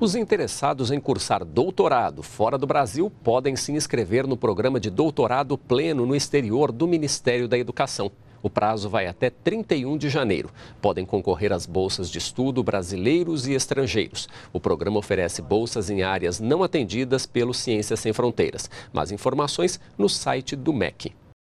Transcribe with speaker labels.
Speaker 1: Os interessados em cursar doutorado fora do Brasil podem se inscrever no programa de doutorado pleno no exterior do Ministério da Educação. O prazo vai até 31 de janeiro. Podem concorrer às bolsas de estudo brasileiros e estrangeiros. O programa oferece bolsas em áreas não atendidas pelo Ciências Sem Fronteiras. Mais informações no site do MEC.